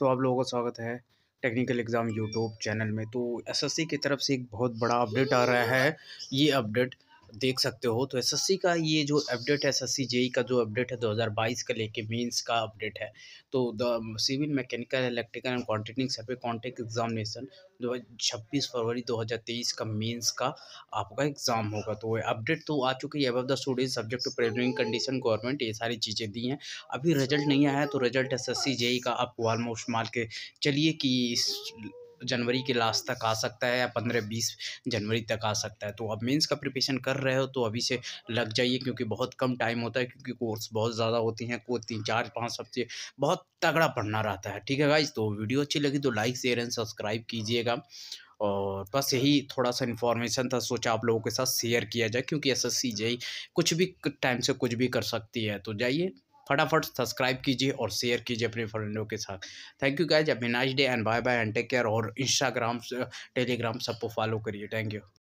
तो आप लोगों का स्वागत है टेक्निकल एग्ज़ाम यूट्यूब चैनल में तो एसएससी की तरफ से एक बहुत बड़ा अपडेट आ रहा है ये अपडेट देख सकते हो तो एस का ये जो अपडेट है एस जेई e का जो अपडेट है 2022 का लेके मेंस का अपडेट है तो the civil mechanical electrical and contracting survey contact examination जो छब्बीस फरवरी 2023 का मेंस का आपका एग्ज़ाम होगा तो अपडेट तो आ चुकी है अब the student subject to preliminary condition government ये सारी चीज़ें दी हैं अभी रिजल्ट नहीं आया तो रिजल्ट एस एस का आपको ऑलमोस्ट माल के चलिए कि जनवरी के लास्ट तक आ सकता है या पंद्रह बीस जनवरी तक आ सकता है तो अब मेंस का प्रिपरेशन कर रहे हो तो अभी से लग जाइए क्योंकि बहुत कम टाइम होता है क्योंकि कोर्स बहुत ज़्यादा होती हैं को तीन चार पाँच हफ्ते बहुत तगड़ा पढ़ना रहता है ठीक है गाइज तो वीडियो अच्छी लगी तो लाइक शेयर एंड सब्सक्राइब कीजिएगा और बस यही थोड़ा सा इन्फॉर्मेशन था सोचा आप लोगों के साथ शेयर किया जाए क्योंकि एस एस सी कुछ भी टाइम से कुछ भी कर सकती है तो जाइए फटाफट सब्सक्राइब कीजिए और शेयर कीजिए अपने फ्रेंडों के साथ थैंक यू गाइज अब nice day and bye bye and take care और इंस्टाग्राम टेलीग्राम सबको फॉलो करिए थैंक यू